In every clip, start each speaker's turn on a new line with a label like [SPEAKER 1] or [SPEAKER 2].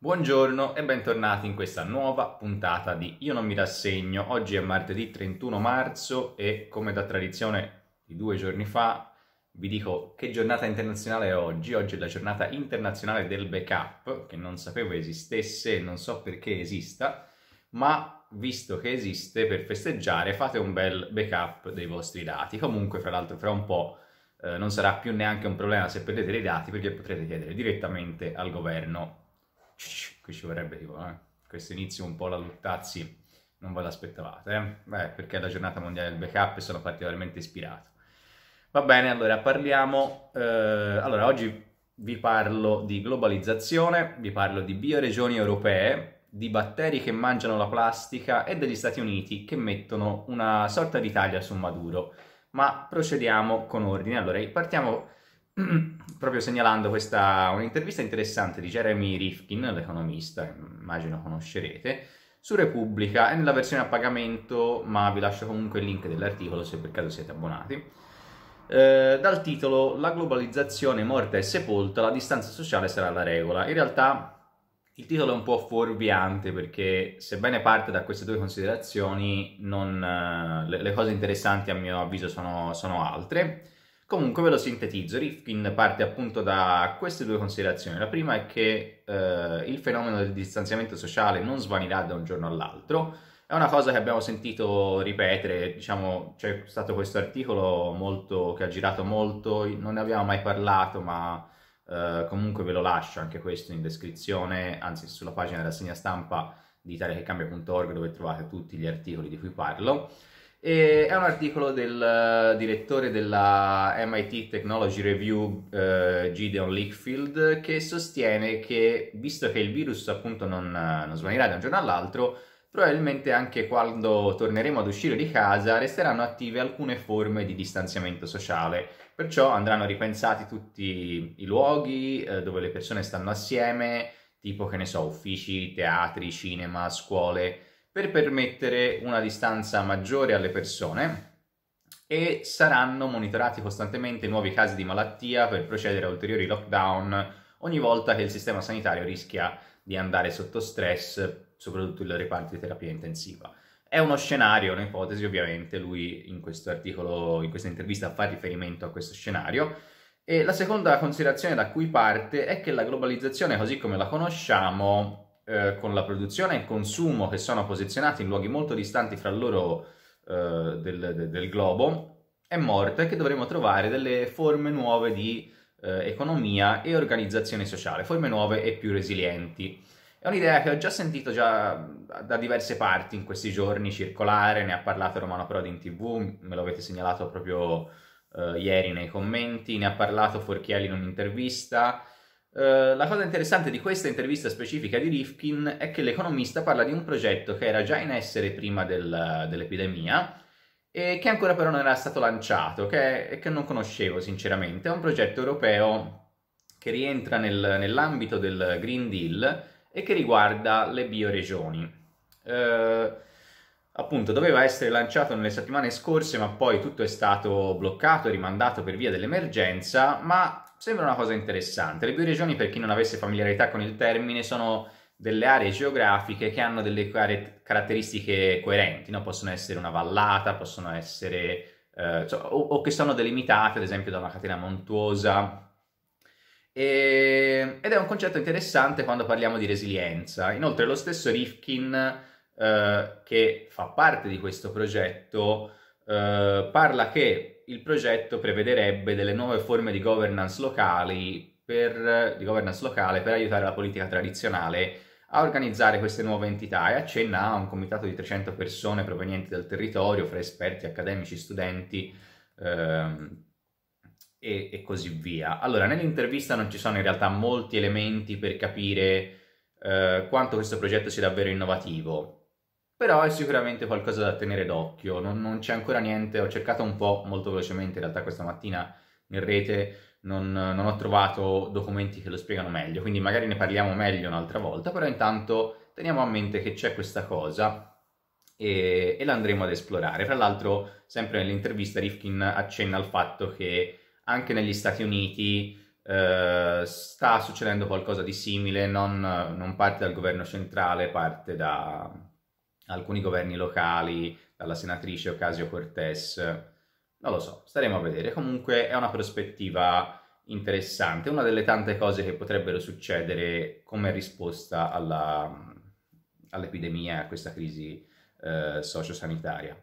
[SPEAKER 1] Buongiorno e bentornati in questa nuova puntata di Io non mi rassegno. Oggi è martedì 31 marzo e come da tradizione di due giorni fa vi dico che giornata internazionale è oggi. Oggi è la giornata internazionale del backup che non sapevo esistesse e non so perché esista, ma visto che esiste per festeggiare fate un bel backup dei vostri dati. Comunque fra l'altro fra un po' eh, non sarà più neanche un problema se perdete dei dati perché potrete chiedere direttamente al governo qui ci vorrebbe tipo, eh? questo inizio un po' la Luttazzi non ve l'aspettavate, eh? Beh, perché è la giornata mondiale del backup e sono particolarmente ispirato. Va bene, allora parliamo, eh, allora oggi vi parlo di globalizzazione, vi parlo di bioregioni europee, di batteri che mangiano la plastica e degli Stati Uniti che mettono una sorta di taglia su Maduro. Ma procediamo con ordine. Allora, partiamo proprio segnalando questa, un'intervista interessante di Jeremy Rifkin, l'economista, immagino conoscerete, su Repubblica, è nella versione a pagamento, ma vi lascio comunque il link dell'articolo se per caso siete abbonati. Eh, dal titolo La globalizzazione morta e sepolta, la distanza sociale sarà la regola. In realtà il titolo è un po' fuorviante perché sebbene parte da queste due considerazioni, non, eh, le, le, cose interessanti a mio avviso sono, sono altre. Comunque ve lo sintetizzo, Rifkin parte appunto da queste due considerazioni. La prima è che eh, il fenomeno del distanziamento sociale non svanirà da un giorno all'altro, è una cosa che abbiamo sentito ripetere, diciamo, c'è stato questo articolo molto, che ha girato molto, non ne abbiamo mai parlato, ma eh, comunque ve lo lascio anche questo in descrizione, anzi sulla pagina della segna stampa di italiachecambia.org dove trovate tutti gli articoli di cui parlo. E è un articolo del eh, direttore della MIT Technology Review eh, Gideon Lickfield che sostiene che visto che il virus appunto non, non svanirà da un giorno all'altro, probabilmente anche quando torneremo ad uscire di casa resteranno attive alcune forme di distanziamento sociale, perciò andranno ripensati tutti i luoghi eh, dove le persone stanno assieme, tipo che ne so, uffici, teatri, cinema, scuole per permettere una distanza maggiore alle persone e saranno monitorati costantemente nuovi casi di malattia per procedere a ulteriori lockdown ogni volta che il sistema sanitario rischia di andare sotto stress, soprattutto il reparto di terapia intensiva. È uno scenario, un'ipotesi ovviamente, lui in questo articolo, in questa intervista fa riferimento a questo scenario. E la seconda considerazione da cui parte è che la globalizzazione così come la conosciamo eh, con la produzione e il consumo che sono posizionati in luoghi molto distanti fra loro eh, del, de, del, globo è morta e che dovremo trovare delle forme nuove di eh, economia e organizzazione sociale, forme nuove e più resilienti. È un'idea che ho già sentito già da diverse parti in questi giorni circolare, ne ha parlato Romano Prodi in tv, me lo avete segnalato proprio eh, ieri nei commenti, ne ha parlato Forchielli in un'intervista, eh, la cosa interessante di questa intervista specifica di Rifkin è che l'economista parla di un progetto che era già in essere prima del, dell'epidemia e che ancora però non era stato lanciato che, e che non conoscevo sinceramente. È un progetto europeo che rientra nel, nell'ambito del Green Deal e che riguarda le bioregioni. Uh, appunto doveva essere lanciato nelle settimane scorse ma poi tutto è stato bloccato, e rimandato per via dell'emergenza, ma sembra una cosa interessante. Le bioregioni, per chi non avesse familiarità con il termine, sono delle aree geografiche che hanno delle caratteristiche coerenti, no? possono essere una vallata, possono essere... Eh, cioè, o, o che sono delimitate, ad esempio, da una catena montuosa, ed è un concetto interessante quando parliamo di resilienza. Inoltre lo stesso Rifkin, eh, che fa parte di questo progetto, eh, parla che il progetto prevederebbe delle nuove forme di governance, locali per, di governance locale per aiutare la politica tradizionale a organizzare queste nuove entità e accenna a un comitato di 300 persone provenienti dal territorio, fra esperti, accademici, studenti ehm, e, e, così via. Allora, nell'intervista non ci sono in realtà molti elementi per capire eh, quanto questo progetto sia davvero innovativo però è sicuramente qualcosa da tenere d'occhio, non, non c'è ancora niente, ho cercato un po' molto velocemente in realtà questa mattina in rete, non, non, ho trovato documenti che lo spiegano meglio, quindi magari ne parliamo meglio un'altra volta, però intanto teniamo a mente che c'è questa cosa e, e la ad esplorare. Tra l'altro, sempre nell'intervista Rifkin accenna al fatto che anche negli Stati Uniti eh, sta succedendo qualcosa di simile, non, non parte dal governo centrale, parte da, alcuni governi locali, dalla senatrice Ocasio Cortez, non lo so, staremo a vedere. Comunque è una prospettiva interessante, una delle tante cose che potrebbero succedere come risposta alla, all'epidemia, a questa crisi eh, sociosanitaria.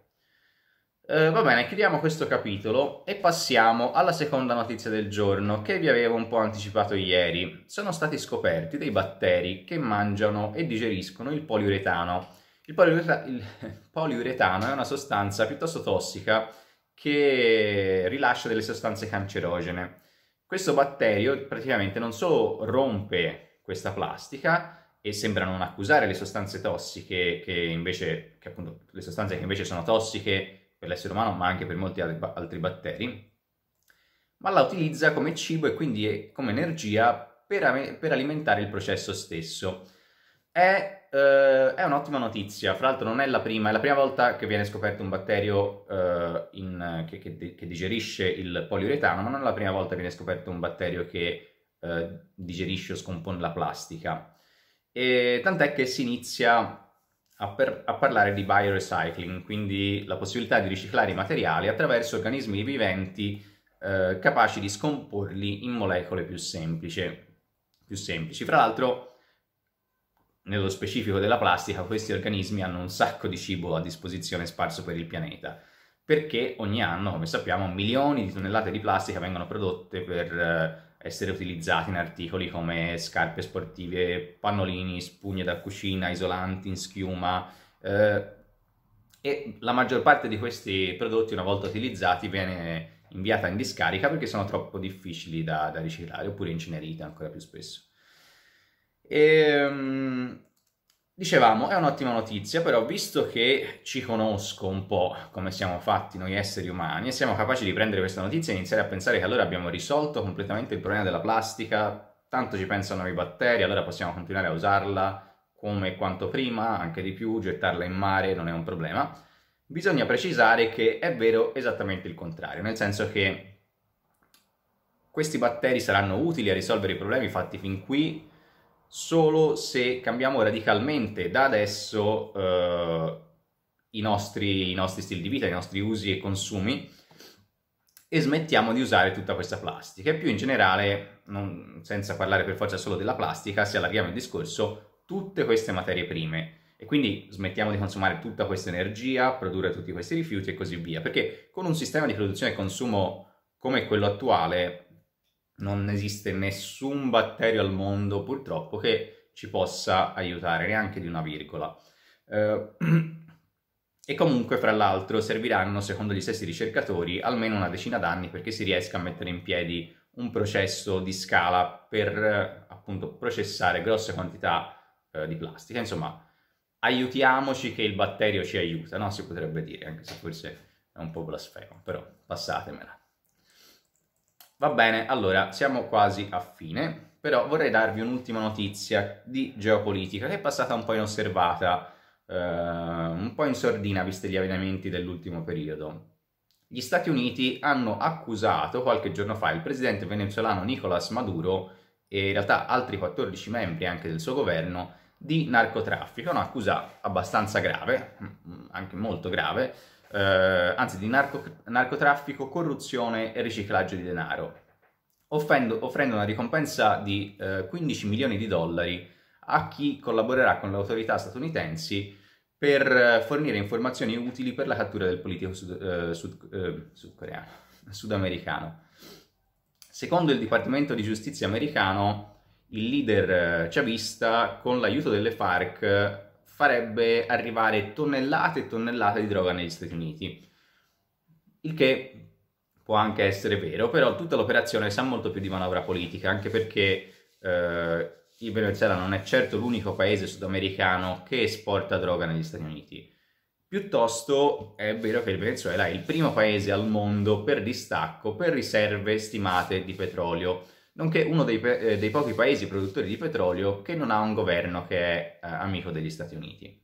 [SPEAKER 1] Eh, va bene, chiudiamo questo capitolo e passiamo alla seconda notizia del giorno che vi avevo un po' anticipato ieri. Sono stati scoperti dei batteri che mangiano e digeriscono il poliuretano il poliuretano, il poliuretano è una sostanza piuttosto tossica che rilascia delle sostanze cancerogene. Questo batterio praticamente non solo rompe questa plastica, e sembra non accusare le sostanze tossiche che invece, che appunto, le sostanze che invece sono tossiche per l'essere umano ma anche per molti altri batteri, ma la utilizza come cibo e quindi come energia per, per alimentare il processo stesso. È, eh, è, un'ottima notizia, fra l'altro non è la prima, è la prima volta che viene scoperto un batterio eh, in, che, che, che, digerisce il poliuretano, ma non è la prima volta che viene scoperto un batterio che eh, digerisce o scompone la plastica. E tant'è che si inizia a, per, a parlare di biorecycling, quindi la possibilità di riciclare i materiali attraverso organismi viventi eh, capaci di scomporli in molecole più, semplice, più semplici. Fra l'altro nello specifico della plastica, questi organismi hanno un sacco di cibo a disposizione sparso per il pianeta, perché ogni anno, come sappiamo, milioni di tonnellate di plastica vengono prodotte per eh, essere utilizzate in articoli come scarpe sportive, pannolini, spugne da cucina, isolanti in schiuma. Eh, e la maggior parte di questi prodotti, una volta utilizzati, viene inviata in discarica perché sono troppo difficili da, da riciclare oppure incenerita ancora più spesso. E, ehm, dicevamo, è un'ottima notizia, però visto che ci conosco un po' come siamo fatti noi esseri umani e siamo capaci di prendere questa notizia e iniziare a pensare che allora abbiamo risolto completamente il problema della plastica, tanto ci pensano i batteri, allora possiamo continuare a usarla come quanto prima, anche di più, gettarla in mare non è un problema. Bisogna precisare che è vero esattamente il contrario, nel senso che questi batteri saranno utili a risolvere i problemi fatti fin qui solo se cambiamo radicalmente da adesso eh, i, nostri, i nostri stili di vita, i nostri usi e consumi e smettiamo di usare tutta questa plastica. E più in generale, non, senza parlare per forza solo della plastica, se allarghiamo il discorso, tutte queste materie prime. E quindi smettiamo di consumare tutta questa energia, produrre tutti questi rifiuti e così via. Perché con un sistema di produzione e consumo come quello attuale non esiste nessun batterio al mondo purtroppo che ci possa aiutare, neanche di una virgola. Eh, e comunque, fra l'altro, serviranno, secondo gli stessi ricercatori, almeno una decina d'anni perché si riesca a mettere in piedi un processo di scala per eh, appunto processare grosse quantità eh, di plastica. Insomma, aiutiamoci che il batterio ci aiuta, no? Si potrebbe dire, anche se forse è un po' blasfemo, però passatemela. Va bene, allora siamo quasi a fine, però vorrei darvi un'ultima notizia di geopolitica che è passata un po' inosservata, eh, un po' in sordina visti gli avvenimenti dell'ultimo periodo. Gli Stati Uniti hanno accusato qualche giorno fa il presidente venezuelano Nicolas Maduro e in realtà altri 14 membri anche del suo governo di narcotraffico, un'accusa abbastanza grave, anche molto grave, eh, anzi di narco, narcotraffico, corruzione e riciclaggio di denaro, offendo, offrendo una ricompensa di eh, 15 milioni di dollari a chi collaborerà con le autorità statunitensi per fornire informazioni utili per la cattura del politico sud, eh, sud, eh, sudcoreano, sudamericano. Secondo il Dipartimento di Giustizia americano, il leader eh, chavista, con l'aiuto delle FARC, farebbe arrivare tonnellate e tonnellate di droga negli Stati Uniti. Il che può anche essere vero, però tutta l'operazione sa molto più di manovra politica, anche perché eh, il Venezuela non è certo l'unico paese sudamericano che esporta droga negli Stati Uniti. Piuttosto è vero che il Venezuela è il primo paese al mondo per distacco, per riserve stimate di petrolio nonché uno dei, eh, dei, pochi paesi produttori di petrolio che non ha un governo che è eh, amico degli Stati Uniti.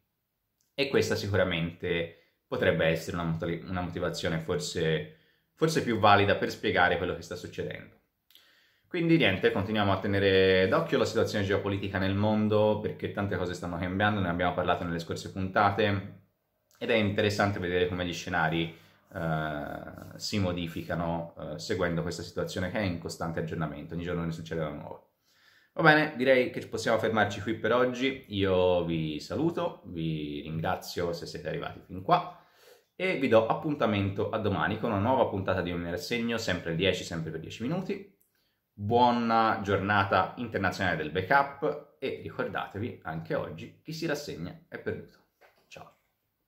[SPEAKER 1] E questa sicuramente potrebbe essere una, mot- una motivazione forse, forse più valida per spiegare quello che sta succedendo. Quindi niente, continuiamo a tenere d'occhio la situazione geopolitica nel mondo perché tante cose stanno cambiando, ne abbiamo parlato nelle scorse puntate ed è interessante vedere come gli scenari eh, si modificano eh, seguendo questa situazione che è in costante aggiornamento, ogni giorno ne succede una nuova. Va bene, direi che possiamo fermarci qui per oggi, io vi saluto, vi ringrazio se siete arrivati fin qua e vi do appuntamento a domani con una nuova puntata di Un rassegno, sempre 10, sempre per 10 minuti. Buona giornata internazionale del backup e ricordatevi anche oggi chi si rassegna è perduto.